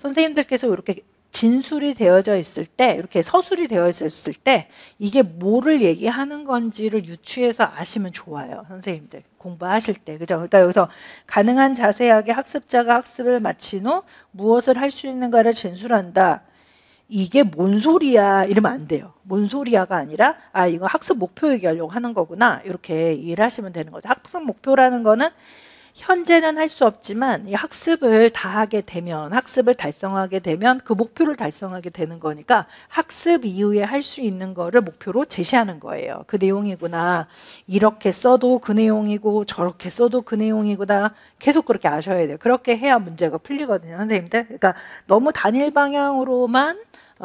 선생님들께서 이렇게 진술이 되어져 있을 때 이렇게 서술이 되어져 있을 때 이게 뭐를 얘기하는 건지를 유추해서 아시면 좋아요 선생님들 공부하실 때 그죠 그러니까 여기서 가능한 자세하게 학습자가 학습을 마친 후 무엇을 할 수 있는가를 진술한다 이게 뭔 소리야 이러면 안 돼요 뭔 소리야가 아니라 아 이거 학습 목표 얘기하려고 하는 거구나 이렇게 이해를 하시면 되는 거죠 학습 목표라는 거는 현재는 할 수 없지만 이 학습을 다 하게 되면 학습을 달성하게 되면 그 목표를 달성하게 되는 거니까 학습 이후에 할 수 있는 거를 목표로 제시하는 거예요. 그 내용이구나. 이렇게 써도 그 내용이고 저렇게 써도 그 내용이구나. 계속 그렇게 아셔야 돼요. 그렇게 해야 문제가 풀리거든요. 선생님들. 그러니까 너무 단일 방향으로만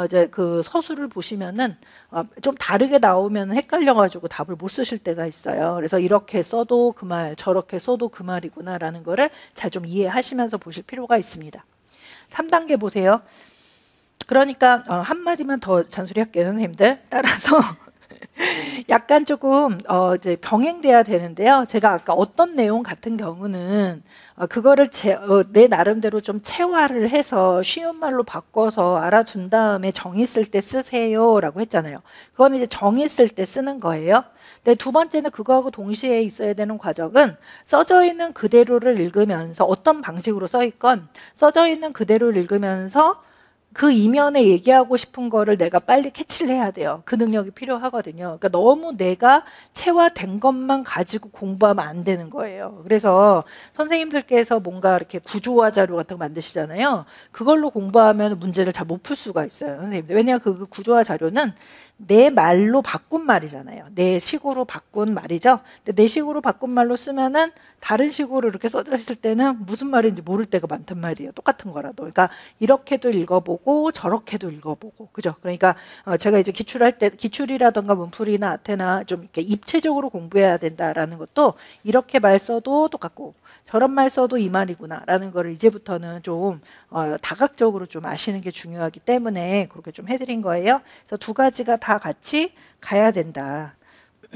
이제 그 서술을 보시면은 어, 좀 다르게 나오면 헷갈려가지고 답을 못 쓰실 때가 있어요. 그래서 이렇게 써도 그 말, 저렇게 써도 그 말이구나라는 거를 잘 좀 이해하시면서 보실 필요가 있습니다. 3단계 보세요. 그러니까 어, 한마디만 더 잔소리할게요, 선생님들. 따라서 약간 조금 어 이제 병행돼야 되는데요. 제가 아까 어떤 내용 같은 경우는 어 그거를 제, 어내 나름대로 좀 체화를 해서 쉬운 말로 바꿔서 알아둔 다음에 정의 쓸때 쓰세요라고 했잖아요. 그건 이제 정의 쓸때 쓰는 거예요. 근데 두 번째는 그거하고 동시에 있어야 되는 과정은 써져 있는 그대로를 읽으면서 어떤 방식으로 써 있건 써져 있는 그대로를 읽으면서 그 이면에 얘기하고 싶은 거를 내가 빨리 캐치를 해야 돼요. 그 능력이 필요하거든요. 그러니까 너무 내가 체화된 것만 가지고 공부하면 안 되는 거예요. 그래서 선생님들께서 뭔가 이렇게 구조화 자료 같은 거 만드시잖아요. 그걸로 공부하면 문제를 잘 못 풀 수가 있어요. 선생님들. 왜냐하면 그, 그 구조화 자료는 내 말로 바꾼 말이잖아요. 내 식으로 바꾼 말이죠. 근데 내 식으로 바꾼 말로 쓰면은 다른 식으로 이렇게 써져 있을 때는 무슨 말인지 모를 때가 많단 말이에요. 똑같은 거라도. 그러니까 이렇게도 읽어보고 읽어보고 저렇게도 읽어보고 그죠? 그러니까 어, 제가 이제 기출할 때 기출이라던가 문풀이나 아테나 좀 이렇게 입체적으로 공부해야 된다라는 것도 이렇게 말 써도 똑같고 저런 말 써도 이 말이구나라는 거를 이제부터는 좀 어, 다각적으로 좀 아시는 게 중요하기 때문에 그렇게 좀 해드린 거예요. 그래서 두 가지가 다 같이 가야 된다.